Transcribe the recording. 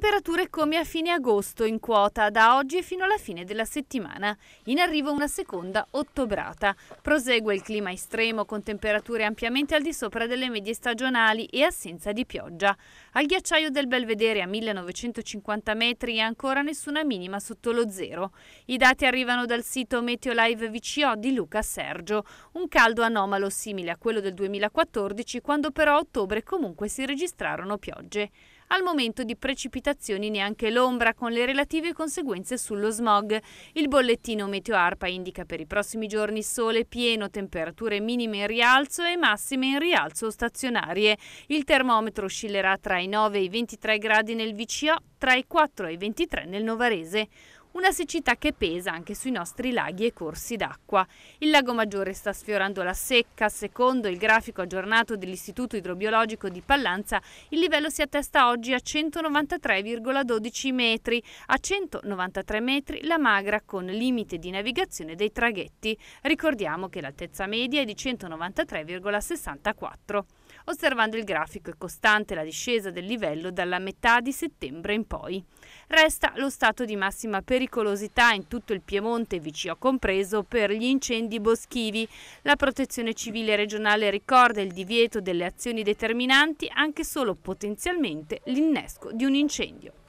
Temperature come a fine agosto in quota da oggi fino alla fine della settimana. In arrivo una seconda ottobrata. Prosegue il clima estremo con temperature ampiamente al di sopra delle medie stagionali e assenza di pioggia. Al ghiacciaio del Belvedere a 1950 metri ancora nessuna minima sotto lo zero. I dati arrivano dal sito Meteolive VCO di Luca Sergio. Un caldo anomalo simile a quello del 2014 quando però a ottobre comunque si registrarono piogge. Al momento di precipitazioni neanche l'ombra, con le relative conseguenze sullo smog. Il bollettino Meteoarpa indica per i prossimi giorni sole pieno, temperature minime in rialzo e massime in rialzo stazionarie. Il termometro oscillerà tra i 9 e i 23 gradi nel VCO, tra i 4 e i 23 nel Novarese. Una siccità che pesa anche sui nostri laghi e corsi d'acqua. Il Lago Maggiore sta sfiorando la secca. Secondo il grafico aggiornato dell'Istituto Idrobiologico di Pallanza, il livello si attesta oggi a 193,12 metri. A 193 metri la magra con limite di navigazione dei traghetti. Ricordiamo che l'altezza media è di 193,64. Osservando il grafico è costante la discesa del livello dalla metà di settembre in poi. Resta lo stato di massima pericolosità in tutto il Piemonte, VCO compreso, per gli incendi boschivi. La protezione civile regionale ricorda il divieto delle azioni determinanti anche solo potenzialmente l'innesco di un incendio.